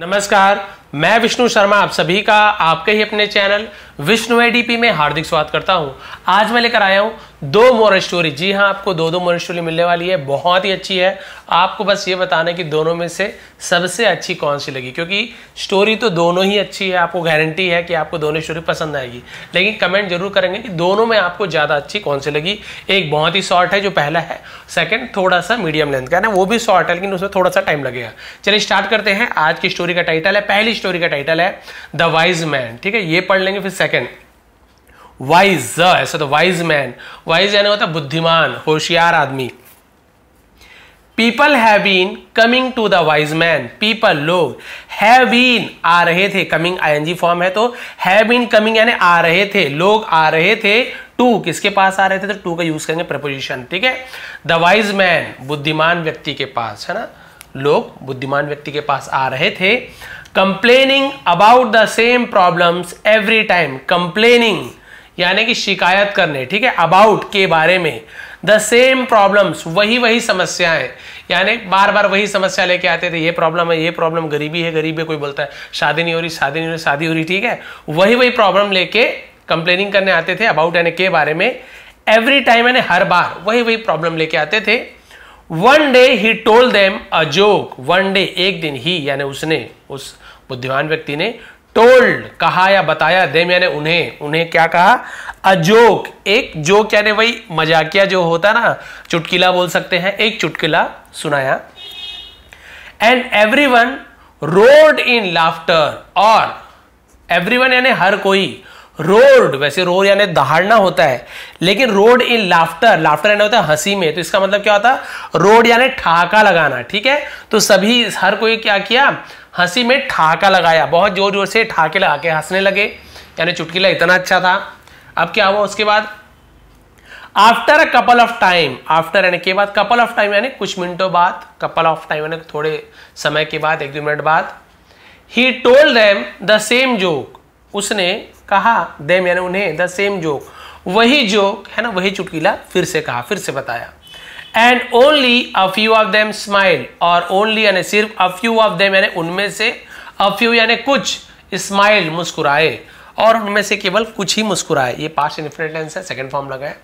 नमस्कार मैं विष्णु शर्मा आप सभी का आपके ही अपने चैनल विष्णु एडीपी में हार्दिक स्वागत करता हूं आज मैं लेकर आया हूं दो मोरल स्टोरी जी हां आपको दो दो मोरल स्टोरी मिलने वाली है बहुत ही अच्छी है आपको बस ये बताना है कि दोनों में से सबसे अच्छी कौन सी लगी क्योंकि स्टोरी तो दोनों ही अच्छी है आपको गारंटी है कि आपको दोनों स्टोरी पसंद आएगी लेकिन कमेंट जरूर करेंगे कि दोनों में आपको ज़्यादा अच्छी कौन सी लगी एक बहुत ही शॉर्ट है जो पहला है सेकेंड थोड़ा सा मीडियम लेंथ का ना वो भी शॉर्ट है लेकिन उसमें थोड़ा सा टाइम लगेगा चलिए स्टार्ट करते हैं आज की स्टोरी का टाइटल है पहली स्टोरी स्टोरी का टाइटल है द वाइज मैन ठीक है ये पढ़ लेंगे फिर सेकेंड वाइज ऐसा तो वाइज मैन वाइज यानी होता बुद्धिमान होशियार आदमी people have been coming to the wise man people लोग हैव बीन आ रहे थे कमिंग आई एनजी फॉर्म है तो हैव बीन कमिंग यानी आ रहे थे लोग आ रहे थे टू किसके पास आ रहे थे तो टू का यूज करेंगे प्रपोजिशन ठीक है द वाइज मैन बुद्धिमान व्यक्ति के पास है ना लोग बुद्धिमान व्यक्ति के पास आ रहे थे complaining about the same problem every time complaining यानी कि शिकायत करने ठीक है अबाउट के बारे में द सेम प्रॉब्लम्स वही वही समस्याएं यानी बार बार वही समस्या लेके आते थे ये प्रॉब्लम है ये प्रॉब्लम गरीबी है गरीबी कोई बोलता है शादी नहीं हो रही शादी नहीं हो रही शादी हो रही ठीक है वही वही प्रॉब्लम लेके कंप्लेनिंग करने आते थे अबाउट यानी के बारे में एवरी टाइम यानी हर बार वही वही प्रॉब्लम लेके आते थे one day he told them a joke one day एक दिन ही यानी उसने उस बुद्धिमान व्यक्ति ने टोल्ड कहा या बताया देम यानी उन्हें उन्हें क्या कहा अ जोक एक जोक यानी वही मजाकिया जो होता ना चुटकिला बोल सकते हैं एक चुटकिला सुनाया and everyone roared in laughter और एवरी वन यानी हर कोई रोड वैसे रोड यानी दहाड़ना होता है लेकिन रोड इन लाफ्टर लाफ्टर यानी होता है हंसी में तो इसका मतलब क्या होता है रोड यानी ठहाका लगाना ठीक है तो सभी हर कोई क्या किया हंसी में ठहाका लगाया बहुत जोर जोर से ठहाके लगा के हंसने लगे यानी चुटकीला इतना अच्छा था अब क्या हुआ उसके बाद after a couple of time after यानी के बाद कपल ऑफ टाइम यानी कुछ मिनटों बाद कपल ऑफ टाइम यानी थोड़े समय के बाद एक दो मिनट बाद ही told them the same joke उसने कहा देम यानी उन्हें द सेम जोक वही जोक है ना वही चुटकीला फिर से कहा फिर से बताया and only a few of them smile और ओनली यानी सिर्फ अ फ्यू ऑफ देम यानी उनमें से अ फ्यू यानी कुछ स्माइल मुस्कुराए और उनमें से केवल कुछ ही मुस्कुराए ये पास्ट इन्फिनेट टेंस है सेकंड फॉर्म लगाए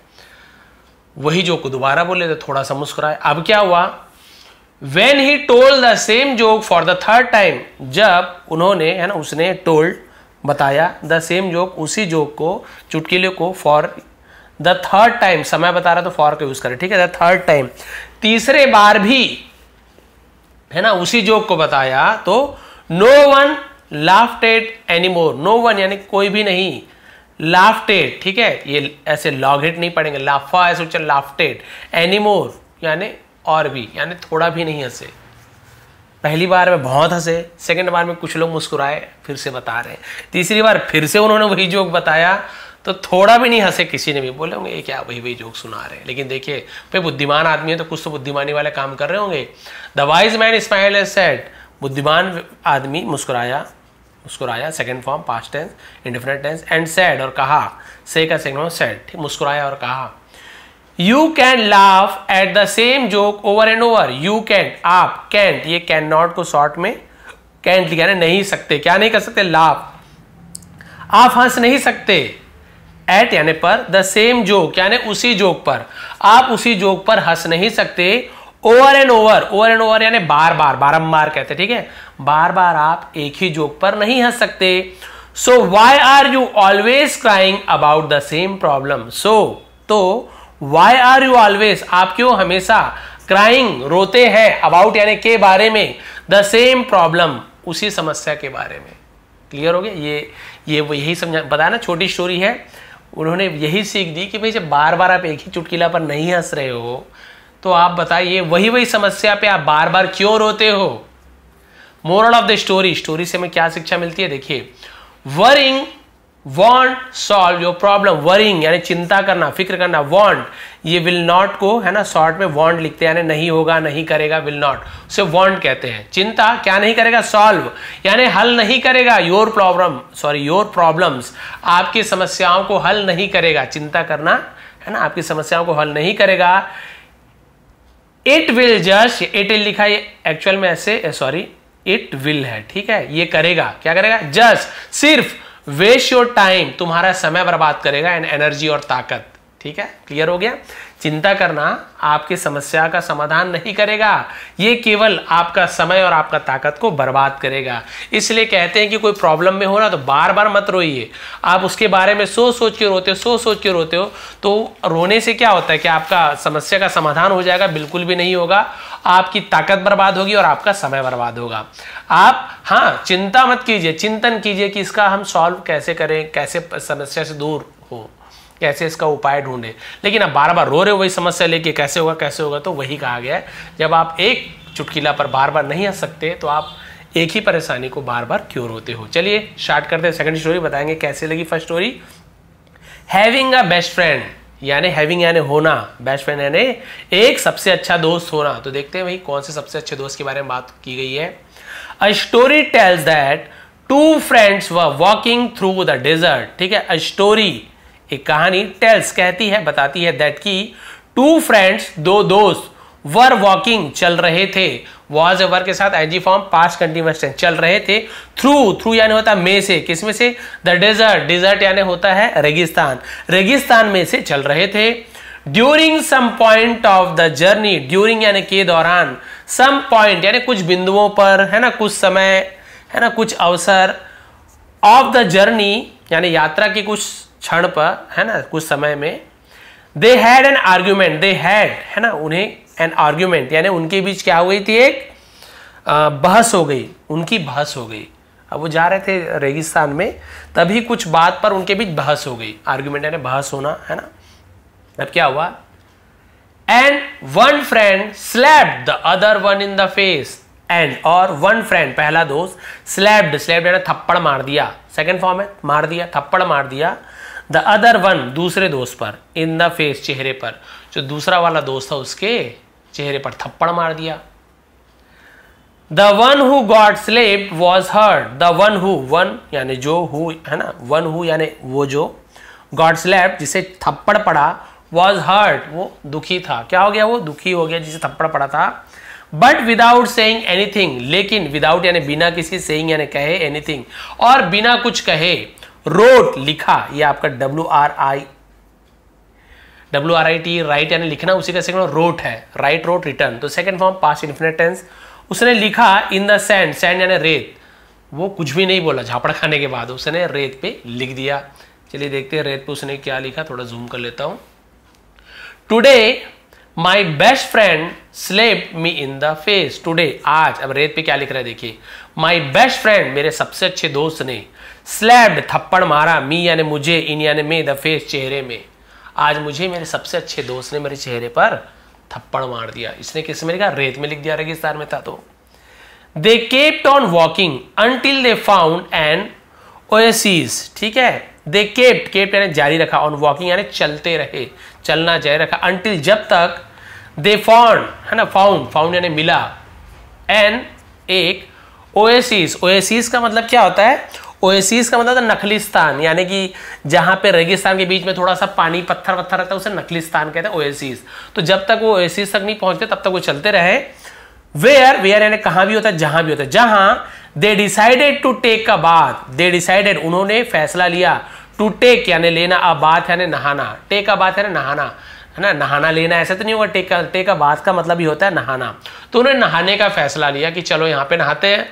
वही जोक दोबारा बोले तो थोड़ा सा मुस्कुराए अब क्या हुआ when he told the same joke for the third time जब उन्होंने है ना उसने टोल्ड बताया द सेम जोक उसी जोक को चुटकीले को फॉर द थर्ड टाइम समय बता रहा तो फॉर का यूज करें ठीक है द थर्ड टाइम तीसरे बार भी है ना उसी जोक को बताया तो no one laughed anymore no one यानी कोई भी नहीं लाफ्टेड ठीक है ये ऐसे लॉग हिट नहीं पड़ेंगे लाफा ऐसे उच्च लाफ्टेड एनीमोर यानी और भी यानी थोड़ा भी नहीं ऐसे पहली बार में बहुत हंसे सेकंड बार में कुछ लोग मुस्कुराए फिर से बता रहे हैं तीसरी बार फिर से उन्होंने वही जोक बताया तो थोड़ा भी नहीं हंसे किसी ने भी बोले होंगे ये क्या वही वही जोक सुना रहे हैं लेकिन देखिए भाई बुद्धिमान आदमी है तो कुछ तो बुद्धिमानी वाले काम कर रहे होंगे the wise man smile as said बुद्धिमान आदमी मुस्कुराया मुस्कुराया second form past tense indefinite tense and said और कहा से का सेकंड फॉर्म सैड मुस्कुराया और कहा you can laugh at the same joke over and over you can आप कैंट ये कैन नॉट को शॉर्ट में कैंट लिखा ना नहीं सकते क्या नहीं कर सकते लाफ आप हंस नहीं सकते एट यानी पर द सेम जोक यानी उसी जोक पर आप उसी जोक पर हंस नहीं सकते over and over over and over यानी बार बार बारम्बार कहते ठीक है बार बार आप एक ही जोक पर नहीं हंस सकते so why are you always crying about the same problem so तो वाई आर यू ऑलवेज आप क्यों हमेशा क्राइंग रोते हैं अबाउट यानी के बारे में द सेम प्रॉब्लम उसी समस्या के बारे में क्लियर हो गया ये ये वो यही समझा बताया ना छोटी स्टोरी है उन्होंने यही सीख दी कि भाई जब बार बार आप एक ही चुटकिला पर नहीं हंस रहे हो तो आप बताइए वही वही समस्या पे आप बार बार क्यों रोते हो moral of the story story से हमें क्या शिक्षा मिलती है देखिए worrying won't solve your problem worrying यानी चिंता करना फिक्र करना वॉन्ट ये विल नॉट को है ना शॉर्ट में वॉन्ट लिखते हैं यानी नहीं होगा नहीं करेगा विल नॉट उसे वॉन्ट कहते हैं चिंता क्या नहीं करेगा सॉल्व यानी हल नहीं करेगा your problem sorry your problems आपकी समस्याओं को हल नहीं करेगा चिंता करना है ना आपकी समस्याओं को हल नहीं करेगा it will just it'll लिखा ये एक्चुअल में ऐसे सॉरी इट विल है ठीक है ये करेगा क्या करेगा जस्ट सिर्फ वेस्ट योर टाइम तुम्हारा समय बर्बाद करेगा एंड एनर्जी और ताकत ठीक है क्लियर हो गया चिंता करना आपकी समस्या का समाधान नहीं करेगा ये केवल आपका समय और आपका ताकत को बर्बाद करेगा इसलिए कहते हैं कि कोई प्रॉब्लम में हो ना तो बार बार मत रोइए आप उसके बारे में सोच सोच के रोते हो सोच सोच के रोते हो तो रोने से क्या होता है कि आपका समस्या का समाधान हो जाएगा बिल्कुल भी नहीं होगा आपकी ताकत बर्बाद होगी और आपका समय बर्बाद होगा आप हाँ चिंता मत कीजिए चिंतन कीजिए कि इसका हम सॉल्व कैसे करें कैसे समस्या से दूर हो कैसे इसका उपाय ढूंढे लेकिन आप बार बार रो रहे हो वही समस्या लेके कैसे होगा कैसे होगा तो वही कहा गया है जब आप एक चुटकीला पर बार बार नहीं हंस सकते तो आप एक ही परेशानी को बार बार क्यों रोते हो चलिए स्टार्ट करते हैं सेकंड स्टोरी बताएंगे कैसे लगी first story having a best friend यानी हैविंग यानी होना बेस्ट फ्रेंड यानी एक सबसे अच्छा दोस्त होना तो देखते हैं भाई कौन से सबसे अच्छे दोस्त के बारे में बात की गई है a story tells that two friends were walking through the desert ठीक है अ स्टोरी एक कहानी टेल्स कहती है बताती है दैट की टू फ्रेंड्स दो दोस्त वर वॉकिंग चल रहे थे वॉज ए वर के साथ ing form past continuous tense चल रहे थे थ्रू थ्रू यानी होता है मे से किस में से द डेजर्ट डिजर्ट यानी होता है रेगिस्तान रेगिस्तान में से चल रहे थे during some point of the journey during यानी के दौरान सम पॉइंट यानी कुछ बिंदुओं पर है ना कुछ समय है ना कुछ अवसर ऑफ द जर्नी यानी यात्रा के कुछ क्षण पर है ना कुछ समय में they had an argument they had है ना उन्हें एन आर्ग्यूमेंट यानी उनके बीच क्या हो गई थी एक बहस हो गई उनकी बहस हो गई अब वो जा रहे थे रेगिस्तान में तभी कुछ बात पर उनके बीच बहस हो गई आर्ग्यूमेंट यानी बहस होना है ना अब क्या हुआ and one friend slapped the other one in the face and और वन फ्रेंड पहला दोस्त स्लैब्ड स्लैब्ड यानी थप्पड़ मार दिया सेकंड फॉर्म है मार दिया थप्पड़ मार दिया द अदर वन दूसरे दोस्त पर इन द फेस चेहरे पर जो दूसरा वाला दोस्त था उसके चेहरे पर थप्पड़ मार दिया the one who got slapped was hurt the one who one यानी जो हु है ना वन हु यानी वो जो गॉड स्लेब जिसे थप्पड़ पड़ा वॉज हर्ड वो दुखी था क्या हो गया वो दुखी हो गया जिसे थप्पड़ पड़ा था बट विदाउट सेइंग एनीथिंग लेकिन विदाउट यानी बिना किसी सेइंग यानी कहे एनीथिंग और बिना कुछ कहे रोट लिखा ये आपका W R I W R I T write यानी लिखना उसी का सेकंड रोट है राइट रोट रिटर्न तो second form past indefinite tense उसने लिखा इन द सैंड सैंड यानी रेत वो कुछ भी नहीं बोला झापड़ खाने के बाद उसने रेत पे लिख दिया चलिए देखते हैं रेत पे उसने क्या लिखा थोड़ा जूम कर लेता हूं today my best friend slapped me in the face today आज अब रेत पे क्या लिख रहा है देखिए माई बेस्ट फ्रेंड मेरे सबसे अच्छे दोस्त ने स्लैब्ड थप्पड़ मारा मी यानी मुझे इन यानी मे द फेस चेहरे में आज मुझे मेरे सबसे अच्छे दोस्त ने मेरे चेहरे पर थप्पड़ मार दिया इसने किस में लिखा रेत में लिख दिया रेगिस्तान में था तो they kept on walking until they found an oasis ठीक है दे केप्ट केप्ट यानी जारी रखा ऑन वॉकिंग यानी चलते रहे चलना जारी रखा अंटिल जब तक दे फाउंड है ना फाउंड फाउंड यानी मिला एन एक ओएसीज ओएसीज का मतलब क्या होता है ओएसीज का मतलब नखलिस्तान यानी कि जहां पे रेगिस्तान के बीच में थोड़ा सा पानी पत्थर पत्थर रहता है उसे नखलिस्तान कहते हैं ओएसीज तो जब तक वो ओएसीज तक नहीं पहुंचते तब तक वो चलते रहे वेयर वेयर यानी कहां भी होता है जहां भी होता है जहां they decided to take a bath they decided उन्होंने फैसला लिया टू टेक यानी लेना अ बाथ यानी नहाना टेक अ बाथ यानी नहाना है ना नहाना लेना ऐसा तो नहीं होगा टेक का टेक का बाथ का मतलब ही होता है नहाना तो उन्होंने नहाने का फैसला लिया कि चलो यहां पे नहाते हैं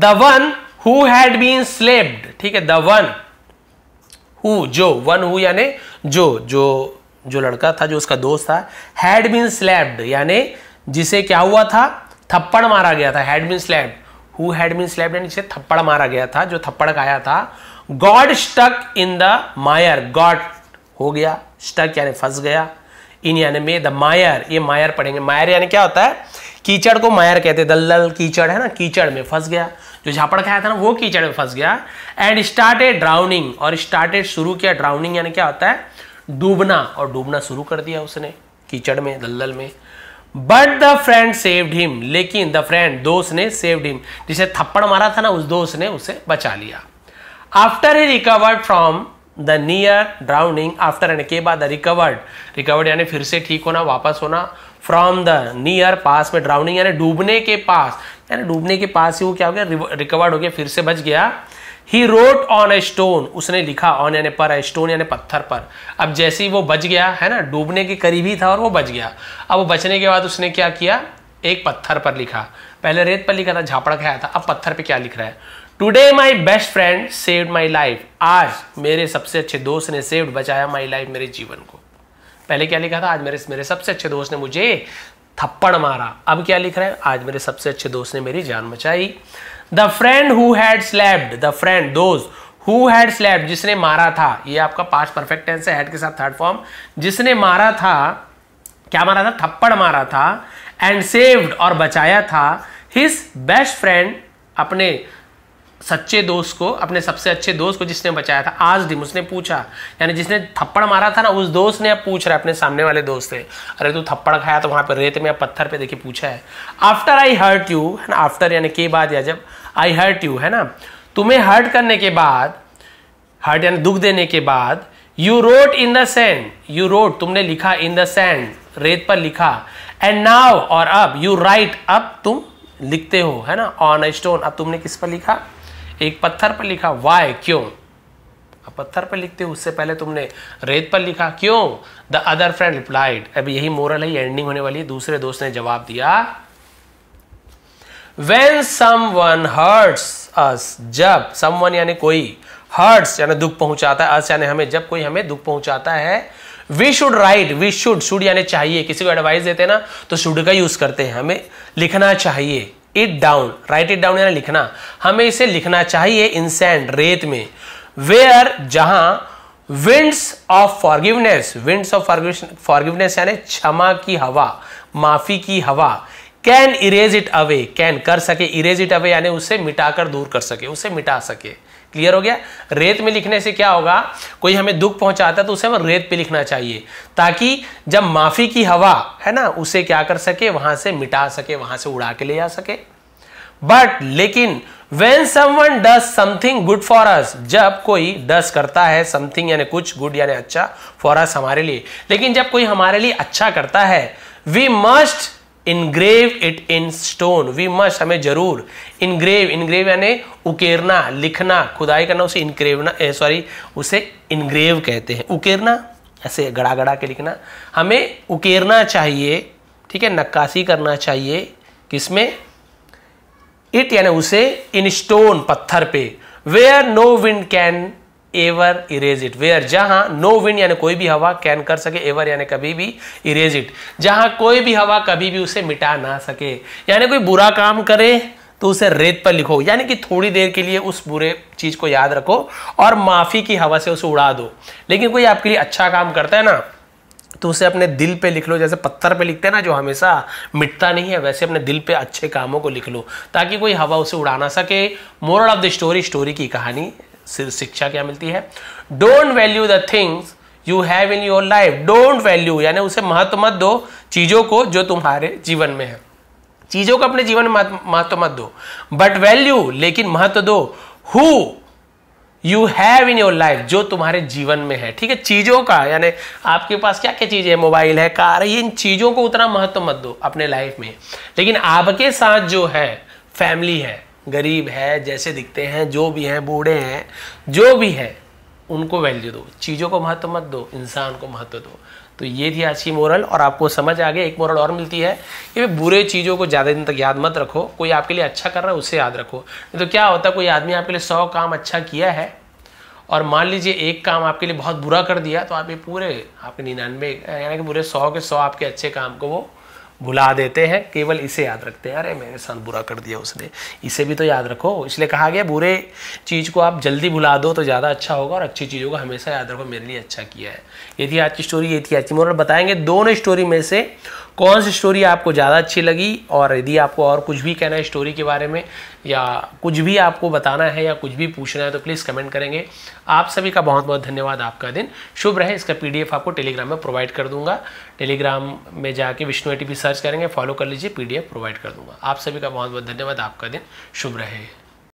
the one who had been slapped ठीक है द वन हु जो वन हु यानी जो जो जो लड़का था जो उसका दोस्त था हैड बीन स्लैब्ड यानी जिसे क्या हुआ था थप्पड़ मारा गया था had been slapped who had been slapped and इसे थप्पड़ मारा गया था जो थप्पड़ खाया था got stuck in the mire got हो गया स्टक यानी फंस गया इन यानी में द मायर ये मायर पढ़ेंगे मायर यानी क्या होता है कीचड़ को मायर कहते हैं दलदल कीचड़ है ना कीचड़ में फंस गया जो झापड़ खाया था ना वो कीचड़ में फंस गया एंड स्टार्टेड ड्राउनिंग और स्टार्टेड शुरू किया ड्राउनिंग यानी क्या होता है डूबना और डूबना शुरू कर दिया उसने कीचड़ में दलदल में but the friend saved him लेकिन द फ्रेंड दोस्त ने सेव्ड हिम जिसे थप्पड़ मारा था ना उस दोस्त ने उसे बचा लिया after he recovered from the near drowning after एंड के बाद रिकवर्ड रिकवर्ड यानी फिर से ठीक होना वापस होना फ्रॉम द नियर पास में ड्राउनिंग यानी डूबने के पास यानी डूबने के पास ही वो क्या हो गया रिकवर्ड हो गया फिर से बच गया he wrote on a stone उसने लिखा ऑन यानी पर स्टोन यानी पत्थर पर अब जैसे ही वो बच गया है ना डूबने के करीब ही था और वो बच गया अब वो बचने के बाद उसने क्या किया एक पत्थर पर लिखा पहले रेत पर लिखा था झापड़ खाया था अब पत्थर पे क्या लिख रहा है today my best friend saved my life आज मेरे सबसे अच्छे दोस्त ने सेव बचाया माई लाइफ मेरे जीवन को पहले क्या लिखा था आज मेरे मेरे सबसे अच्छे दोस्त ने मुझे थप्पड़ मारा अब क्या लिख रहे हैं आज मेरे सबसे अच्छे दोस्त ने मेरी जान बचाई the friend who had slapped the friend those who had slapped जिसने मारा था ये आपका पांच परफेक्ट टेंस है हैड के साथ थर्ड फॉर्म जिसने मारा था क्या मारा था थप्पड़ मारा था एंड सेव्ड और बचाया था हिज बेस्ट फ्रेंड अपने सच्चे दोस्त को अपने सबसे अच्छे दोस्त को जिसने बचाया था आज दिन उसने पूछा यानी जिसने थप्पड़ मारा था ना उस दोस्त ने अब पूछ रहा है अपने सामने वाले दोस्त से अरे तू थप्पड़ खाया तो वहाँ पर रेत में या पत्थर पे देखिए पूछा है आफ्टर आई हर्ट यू है ना आफ्टर यानी के बाद या जब आई हर्ट यू है ना तुम्हें हर्ट करने के बाद हर्ट यानी दुख देने के बाद you wrote in the sand you wrote तुमने लिखा इन द सैंड रेत पर लिखा एंड नाव और अब यू राइट अब तुम लिखते हो है ना ऑन अ स्टोन अब तुमने किस पर लिखा एक पत्थर पर लिखा वाई क्यों अब पत्थर पर लिखते उससे पहले तुमने रेत पर लिखा क्यों द अदर फ्रेंड रिप्लाइड अब यही मोरल है एंडिंग होने वाली है दूसरे दोस्त ने जवाब दिया when someone hurts us जब सम वन यानी कोई हर्ट्स यानी दुख पहुंचाता है अस यानी हमें जब कोई हमें दुख पहुंचाता है we should write we should should यानी चाहिए किसी को एडवाइस देते ना तो शुड का यूज करते हैं हमें लिखना चाहिए it down write it down यानी लिखना हमें इसे लिखना चाहिए इन सैंड रेत में वेयर जहां winds of forgiveness winds of forgiveness यानी क्षमा की हवा माफी की हवा can erase it away can कर सके इरेज इट अवे यानी उसे मिटाकर दूर कर सके उसे मिटा सके क्लियर हो गया रेत में लिखने से क्या होगा कोई हमें दुख पहुंचाता है तो उसे हमें रेत पे लिखना चाहिए ताकि जब माफी की हवा है ना उसे क्या कर सके वहां से मिटा सके वहां से उड़ा के ले जा सके बट लेकिन when someone does something good for us जब कोई डस करता है समथिंग यानी कुछ गुड यानी अच्छा फॉर अस हमारे लिए लेकिन जब कोई हमारे लिए अच्छा करता है we must engrave it in stone we must हमें जरूर इनग्रेव इनग्रेव यानी उकेरना लिखना खुदाई करना उसे इनग्रेवना सॉरी उसे इनग्रेव कहते हैं उकेरना ऐसे गड़ा गड़ा के लिखना हमें उकेरना चाहिए ठीक है नक्काशी करना चाहिए किसमें इट यानी उसे इन स्टोन पत्थर पे where no wind can ever erase it where जहां नो विंड यानी कोई भी हवा कैन कर सके एवर यानी कभी भी इरेज इट जहां कोई भी हवा कभी भी उसे मिटा ना सके यानी कोई बुरा काम करे तो उसे रेत पर लिखो यानी कि थोड़ी देर के लिए उस बुरे चीज को याद रखो और माफी की हवा से उसे उड़ा दो लेकिन कोई आपके लिए अच्छा काम करता है ना तो उसे अपने दिल पे लिख लो जैसे पत्थर पे लिखते हैं ना जो हमेशा मिटता नहीं है वैसे अपने दिल पे अच्छे कामों को लिख लो ताकि कोई हवा उसे उड़ा ना सके moral of the story story की कहानी सिर्फ शिक्षा क्या मिलती है don't value the things you have in your life don't value यानी उसे महत्व मत दो चीज़ों को जो तुम्हारे जीवन में है चीज़ों को अपने जीवन में महत्व मत दो बट वैल्यू लेकिन महत्व दो who you have in your life जो तुम्हारे जीवन में है ठीक है चीज़ों का यानी आपके पास क्या क्या चीज़ें हैं मोबाइल है कार है इन चीज़ों को उतना महत्व मत दो अपने लाइफ में लेकिन आपके साथ जो है फैमिली है गरीब है जैसे दिखते हैं जो भी हैं बूढ़े हैं जो भी है उनको वैल्यू दो चीज़ों को महत्व मत दो इंसान को महत्व दो तो ये थी आज की मोरल और आपको समझ आ गया एक मोरल और मिलती है कि बुरे चीज़ों को ज़्यादा दिन तक याद मत रखो कोई आपके लिए अच्छा कर रहा है उसे याद रखो नहीं तो क्या होता है कोई आदमी आपके लिए सौ काम अच्छा किया है और मान लीजिए एक काम आपके लिए बहुत बुरा कर दिया तो आप ये पूरे आपके निन्यानवे यानी कि पूरे सौ के सौ आपके अच्छे काम को वो भुला देते हैं केवल इसे याद रखते हैं अरे मेरे साथ बुरा कर दिया उसने इसे भी तो याद रखो इसलिए कहा गया बुरे चीज़ को आप जल्दी भुला दो तो ज़्यादा अच्छा होगा और अच्छी चीज़ों को हमेशा याद रखो मेरे लिए अच्छा किया है ये थी आज की स्टोरी ये थी आज की मोरल बताएंगे दोनों स्टोरी में से कौन सी स्टोरी आपको ज़्यादा अच्छी लगी और यदि आपको और कुछ भी कहना है स्टोरी के बारे में या कुछ भी आपको बताना है या कुछ भी पूछना है तो प्लीज़ कमेंट करेंगे आप सभी का बहुत बहुत धन्यवाद आपका दिन शुभ रहे इसका पी आपको टेलीग्राम में प्रोवाइड कर दूंगा टेलीग्राम में जाके विष्णु ए सर्च करेंगे फॉलो कर लीजिए पी प्रोवाइड कर दूंगा आप सभी का बहुत बहुत धन्यवाद आपका दिन शुभ रहे